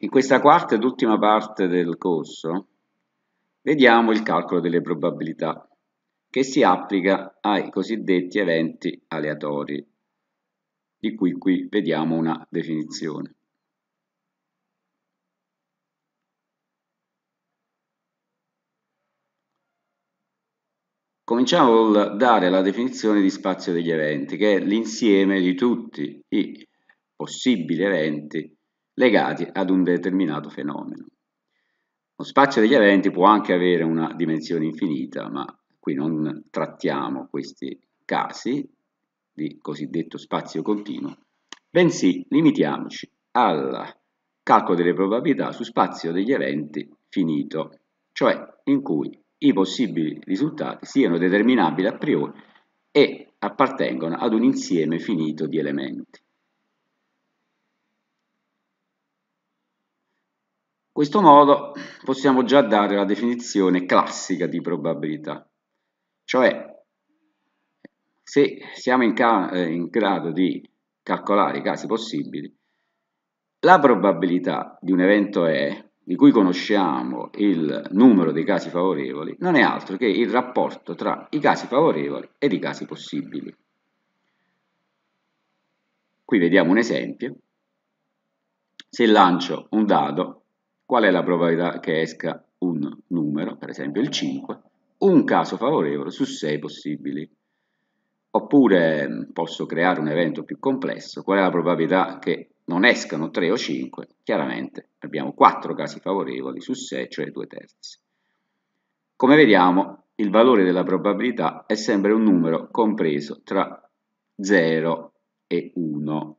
In questa quarta ed ultima parte del corso vediamo il calcolo delle probabilità che si applica ai cosiddetti eventi aleatori, di cui qui vediamo una definizione. Cominciamo col dare la definizione di spazio degli eventi, che è l'insieme di tutti i possibili eventi legati ad un determinato fenomeno. Lo spazio degli eventi può anche avere una dimensione infinita, ma qui non trattiamo questi casi di cosiddetto spazio continuo, bensì limitiamoci al calcolo delle probabilità su spazio degli eventi finito, cioè in cui i possibili risultati siano determinabili a priori e appartengono ad un insieme finito di elementi. questo modo possiamo già dare la definizione classica di probabilità, cioè se siamo in, eh, in, grado di calcolare i casi possibili, la probabilità di un evento E, di cui conosciamo il numero dei casi favorevoli, non è altro che il rapporto tra i casi favorevoli ed i casi possibili. Qui vediamo un esempio. Se lancio un dado qual è la probabilità che esca un numero, per esempio il 5, un caso favorevole su 6 possibili. Oppure mm, posso creare un evento più complesso, qual è la probabilità che non escano 3 o 5? Chiaramente abbiamo 4 casi favorevoli su 6, cioè 2 terzi. Come vediamo, il valore della probabilità è sempre un numero compreso tra 0 e 1.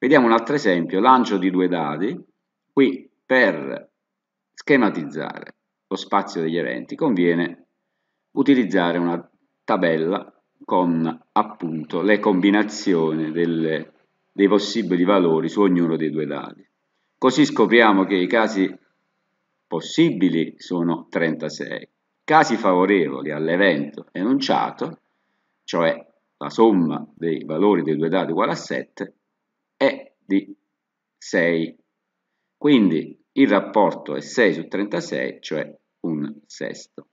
Vediamo un altro esempio, lancio di due dadi, qui per schematizzare lo spazio degli eventi conviene utilizzare una tabella con appunto le combinazioni delle, dei possibili valori su ognuno dei due dadi. Così scopriamo che i casi possibili sono 36, casi favorevoli all'evento enunciato, cioè la somma dei valori dei due dati uguale a 7, è di 6. Quindi il rapporto è 6 su 36, cioè un sesto.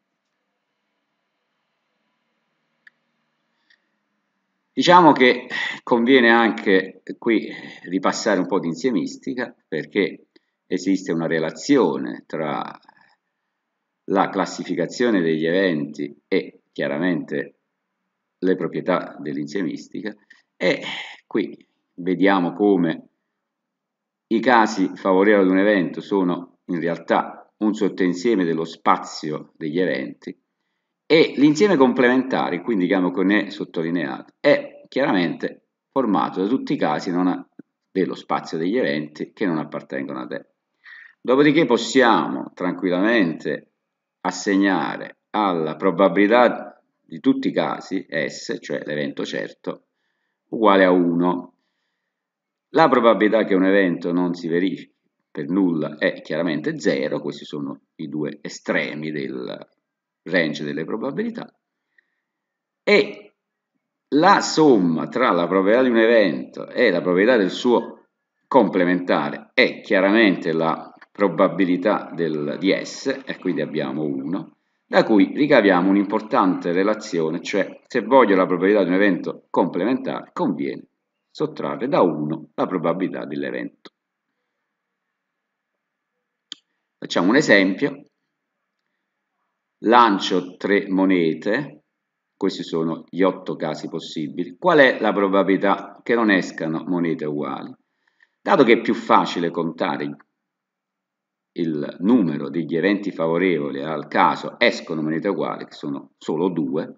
Diciamo che conviene anche qui ripassare un po' di insiemistica perché esiste una relazione tra la classificazione degli eventi e chiaramente le proprietà dell'insiemistica e qui vediamo come i casi favorevoli ad un evento sono in realtà un sottoinsieme dello spazio degli eventi e l'insieme complementare, quindi che è sottolineato, è chiaramente formato da tutti i casi ha, dello spazio degli eventi che non appartengono a te. Dopodiché possiamo tranquillamente assegnare alla probabilità di tutti i casi S, cioè l'evento certo, uguale a 1. La probabilità che un evento non si verifichi per nulla è chiaramente zero, questi sono i due estremi del range delle probabilità, e la somma tra la probabilità di un evento e la probabilità del suo complementare è chiaramente la probabilità del, di S, e quindi abbiamo 1, da cui ricaviamo un'importante relazione, cioè se voglio la probabilità di un evento complementare, conviene sottrarre da 1 la probabilità dell'evento. Facciamo un esempio. Lancio tre monete, questi sono gli otto casi possibili. Qual è la probabilità che non escano monete uguali? Dato che è più facile contare il numero degli eventi favorevoli al caso escono monete uguali, che sono solo due,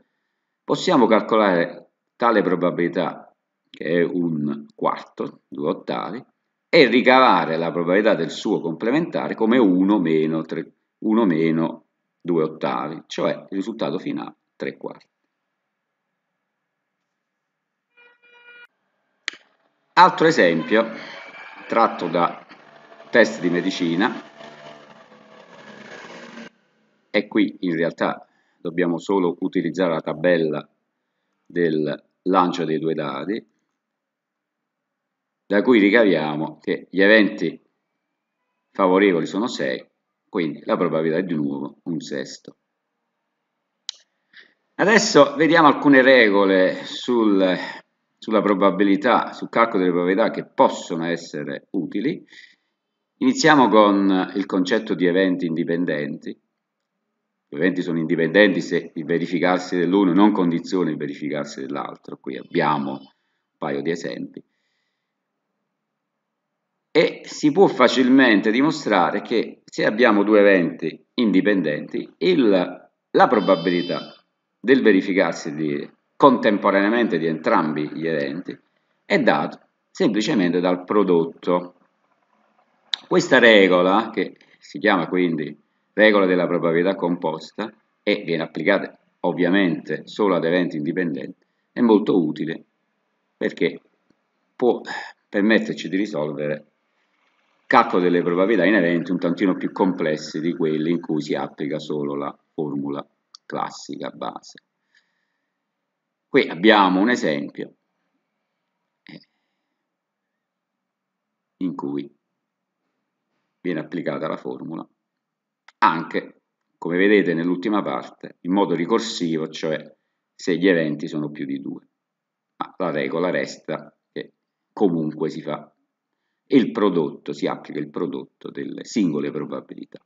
possiamo calcolare tale probabilità che è un quarto, due ottavi, e ricavare la probabilità del suo complementare come 1 meno, 3, 1 meno 2 ottavi, cioè il risultato finale 3 quarti. Altro esempio, tratto da test di medicina, e qui in realtà dobbiamo solo utilizzare la tabella del lancio dei due dadi, da cui ricaviamo che gli eventi favorevoli sono 6, quindi la probabilità è di nuovo un sesto. Adesso vediamo alcune regole sul, sulla probabilità, sul calcolo delle probabilità che possono essere utili. Iniziamo con il concetto di eventi indipendenti. Gli eventi sono indipendenti se il verificarsi dell'uno non condiziona il verificarsi dell'altro. Qui abbiamo un paio di esempi e si può facilmente dimostrare che se abbiamo due eventi indipendenti, il, la probabilità del verificarsi di, contemporaneamente di entrambi gli eventi è data semplicemente dal prodotto. Questa regola, che si chiama quindi regola della probabilità composta e viene applicata ovviamente solo ad eventi indipendenti, è molto utile perché può permetterci di risolvere calcolo delle probabilità inerenti un tantino più complesse di quelle in cui si applica solo la formula classica base. Qui abbiamo un esempio eh, in cui viene applicata la formula anche, come vedete nell'ultima parte, in modo ricorsivo, cioè se gli eventi sono più di due. Ma la regola resta che comunque si fa e il prodotto, si applica il prodotto delle singole probabilità.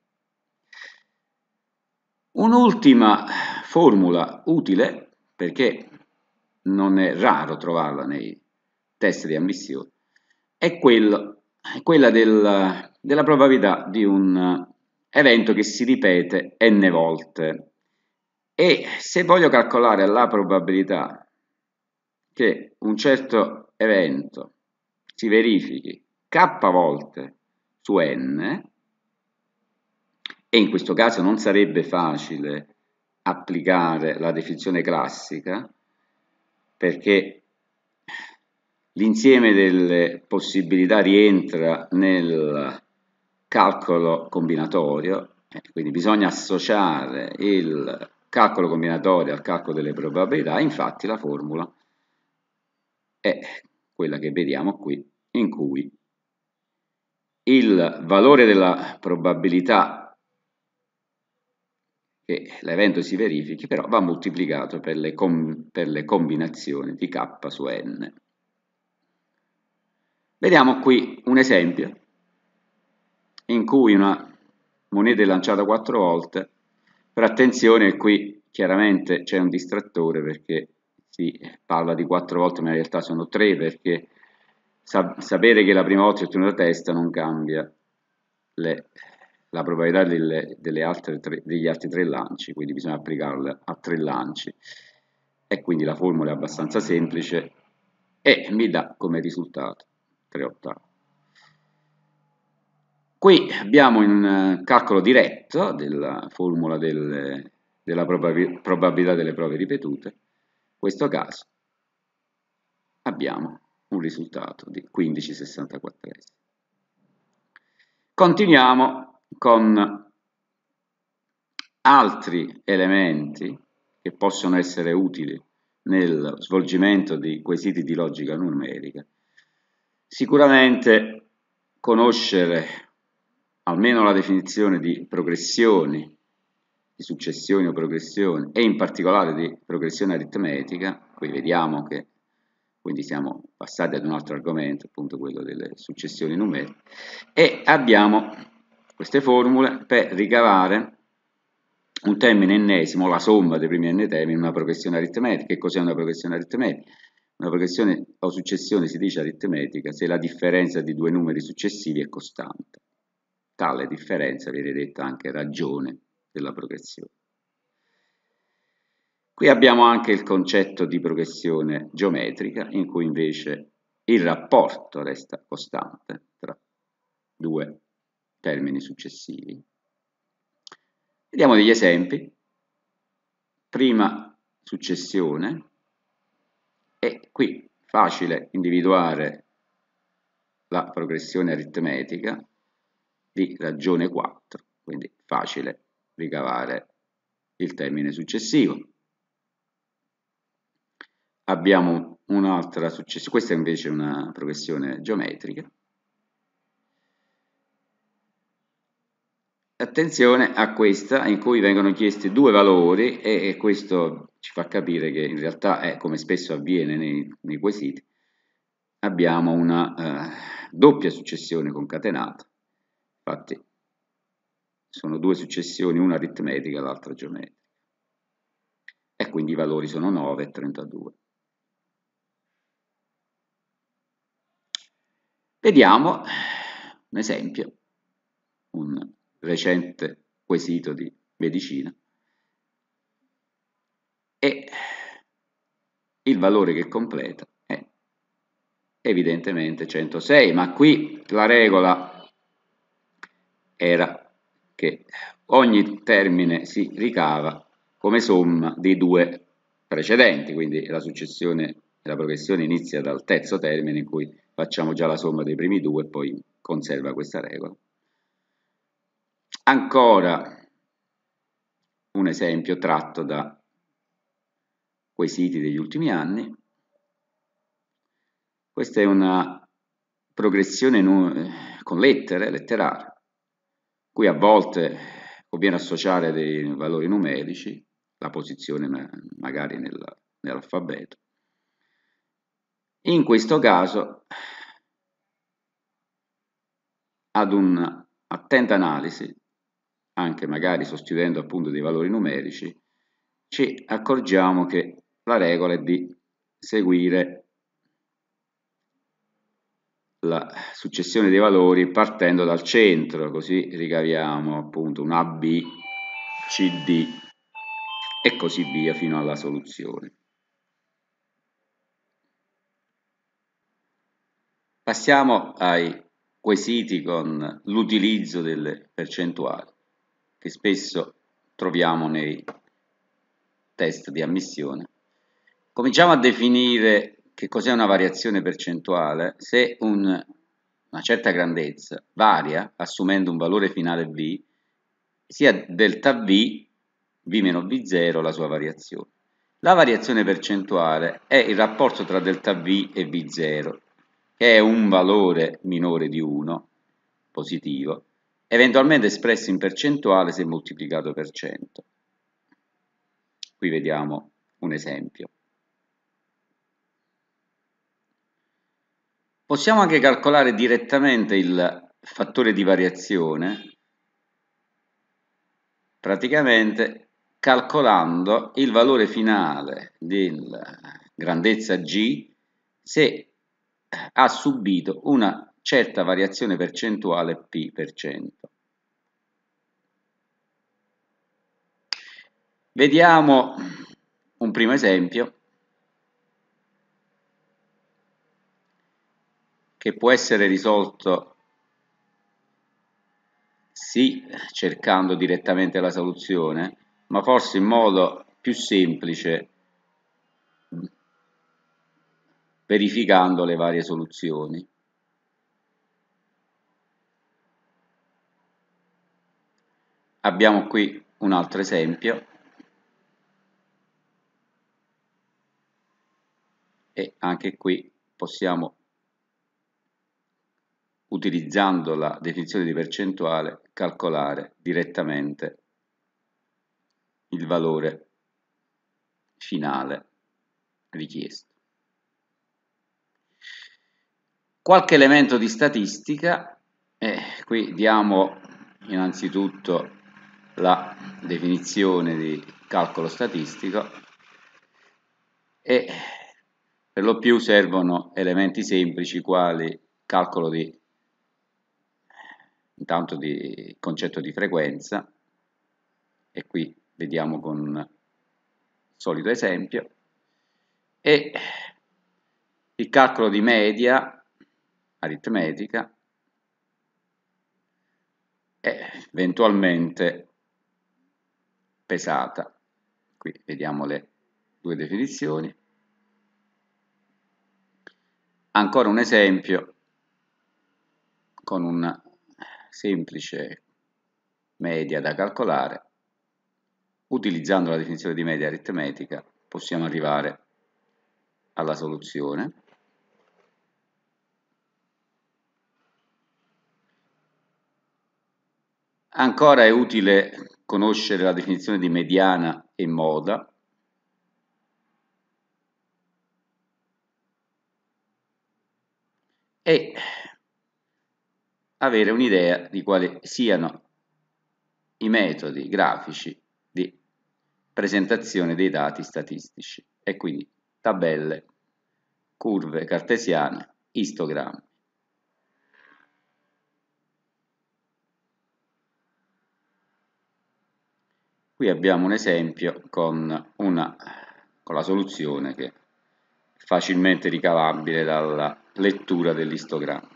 Un'ultima formula utile, perché non è raro trovarla nei test di ammissione, è quella, è quella del, della probabilità di un evento che si ripete n volte. E se voglio calcolare la probabilità che un certo evento si verifichi k volte su n, e in questo caso non sarebbe facile applicare la definizione classica, perché l'insieme delle possibilità rientra nel calcolo combinatorio, eh, quindi bisogna associare il calcolo combinatorio al calcolo delle probabilità, infatti la formula è quella che vediamo qui, in cui il valore della probabilità che l'evento si verifichi però va moltiplicato per le, per le combinazioni di k su n. Vediamo qui un esempio in cui una moneta è lanciata quattro volte, però attenzione qui chiaramente c'è un distrattore perché si parla di quattro volte ma in realtà sono tre perché Sa- sapere che la prima volta è tenuta testa non cambia le, la probabilità delle, delle tre, degli altri tre lanci, quindi bisogna applicarla a tre lanci. E quindi la formula è abbastanza semplice e mi dà come risultato 3 ottavi. Qui abbiamo un eh, calcolo diretto della formula del, della probabil- probabilità delle prove ripetute. In questo caso abbiamo un risultato di 15,64. Continuiamo con altri elementi che possono essere utili nel svolgimento di quesiti di logica numerica. Sicuramente conoscere almeno la definizione di progressioni, di successioni o progressioni, e in particolare di progressione aritmetica, qui vediamo che quindi siamo passati ad un altro argomento, appunto quello delle successioni numeriche, e abbiamo queste formule per ricavare un termine ennesimo, la somma dei primi n termini, una progressione aritmetica. Che cos'è una progressione aritmetica? Una progressione o successione si dice aritmetica se la differenza di due numeri successivi è costante. Tale differenza viene detta anche ragione della progressione. Qui abbiamo anche il concetto di progressione geometrica, in cui invece il rapporto resta costante tra due termini successivi. Vediamo degli esempi. Prima successione, e qui facile individuare la progressione aritmetica di ragione 4, quindi facile ricavare il termine successivo abbiamo un'altra successione, questa invece è una progressione geometrica. Attenzione a questa in cui vengono chiesti due valori e, e questo ci fa capire che in realtà è come spesso avviene nei, nei quesiti, abbiamo una eh, doppia successione concatenata, infatti sono due successioni, una aritmetica e l'altra geometrica, e quindi i valori sono 9 e 32. Vediamo un esempio, un recente quesito di medicina e il valore che completa è evidentemente 106, ma qui la regola era che ogni termine si ricava come somma dei due precedenti, quindi la successione la progressione inizia dal terzo termine in cui facciamo già la somma dei primi due e poi conserva questa regola. Ancora un esempio tratto da quei siti degli ultimi anni. Questa è una progressione con lettere, letterare, cui a volte conviene associare dei valori numerici, la posizione magari nell'alfabeto, in questo caso ad un'attenta analisi anche magari sostituendo appunto dei valori numerici ci accorgiamo che la regola è di seguire la successione dei valori partendo dal centro così ricaviamo appunto un A, B, C, D e così via fino alla soluzione Passiamo ai quesiti con l'utilizzo delle percentuali che spesso troviamo nei test di ammissione. Cominciamo a definire che cos'è una variazione percentuale se un, una certa grandezza varia assumendo un valore finale V sia delta V, V V0 la sua variazione. La variazione percentuale è il rapporto tra delta V e V0 che è un valore minore di 1, positivo, eventualmente espresso in percentuale se moltiplicato per 100. Qui vediamo un esempio. Possiamo anche calcolare direttamente il fattore di variazione, praticamente calcolando il valore finale della grandezza g se ha subito una certa variazione percentuale p%. per cento. Vediamo un primo esempio che può essere risolto sì cercando direttamente la soluzione, ma forse in modo più semplice verificando le varie soluzioni. Abbiamo qui un altro esempio e anche qui possiamo utilizzando la definizione di percentuale calcolare direttamente il valore finale richiesto. Qualche elemento di statistica, e qui diamo innanzitutto la definizione di calcolo statistico e per lo più servono elementi semplici quali calcolo di intanto di concetto di frequenza e qui vediamo con un solito esempio e il calcolo di media aritmetica e eventualmente pesata. Qui vediamo le due definizioni. Ancora un esempio con una semplice media da calcolare. Utilizzando la definizione di media aritmetica possiamo arrivare alla soluzione. Ancora è utile conoscere la definizione di mediana e moda, e avere un'idea di quali siano i metodi grafici di presentazione dei dati statistici e quindi tabelle, curve cartesiane, istogrammi. Qui abbiamo un esempio con, una, con la soluzione che è facilmente ricavabile dalla lettura dell'istogramma.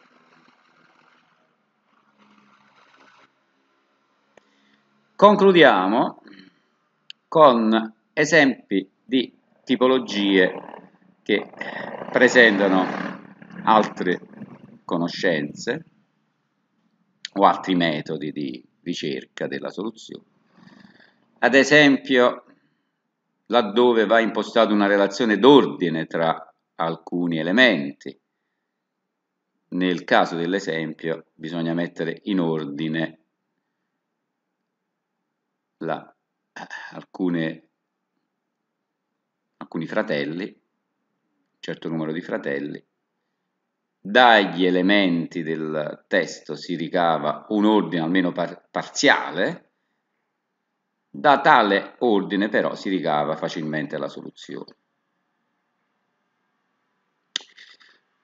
Concludiamo con esempi di tipologie che presentano altre conoscenze o altri metodi di ricerca della soluzione ad esempio laddove va impostata una relazione d'ordine tra alcuni elementi. Nel caso dell'esempio bisogna mettere in ordine la, alcune, alcuni fratelli, un certo numero di fratelli, dagli elementi del testo si ricava un ordine almeno par parziale, da tale ordine però si ricava facilmente la soluzione.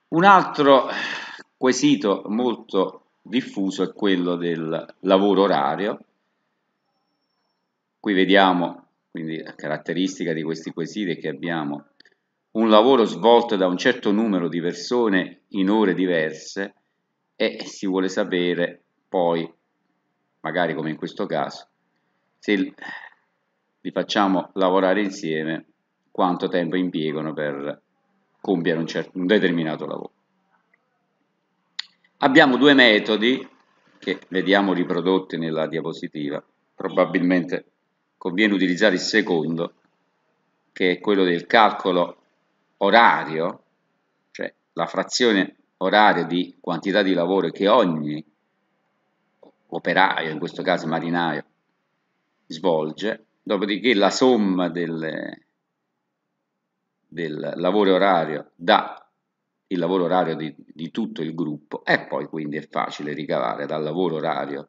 Un altro quesito molto diffuso è quello del lavoro orario. Qui vediamo quindi la caratteristica di questi quesiti è che abbiamo un lavoro svolto da un certo numero di persone in ore diverse e si vuole sapere poi, magari come in questo caso, se li facciamo lavorare insieme quanto tempo impiegano per compiere un, certo, un determinato lavoro. Abbiamo due metodi che vediamo riprodotti nella diapositiva, probabilmente conviene utilizzare il secondo, che è quello del calcolo orario, cioè la frazione oraria di quantità di lavoro che ogni operaio, in questo caso marinaio, svolge, dopodiché la somma delle, del lavoro orario dà il lavoro orario di, di tutto il gruppo e poi quindi è facile ricavare dal lavoro orario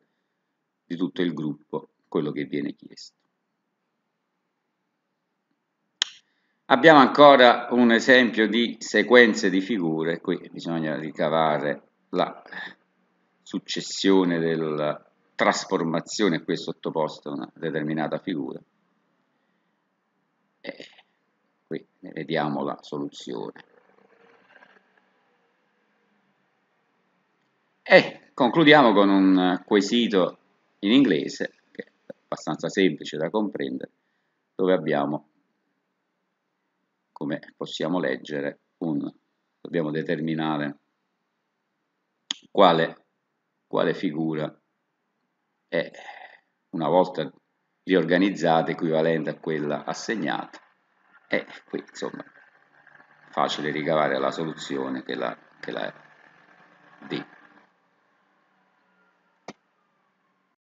di tutto il gruppo quello che viene chiesto. Abbiamo ancora un esempio di sequenze di figure, qui bisogna ricavare la successione del trasformazione a cui è sottoposta una determinata figura. E qui ne vediamo la soluzione. E concludiamo con un quesito in inglese, che è abbastanza semplice da comprendere, dove abbiamo, come possiamo leggere, un, dobbiamo determinare quale, quale figura è una volta riorganizzata equivalente a quella assegnata e qui insomma facile ricavare la soluzione che la, che la D.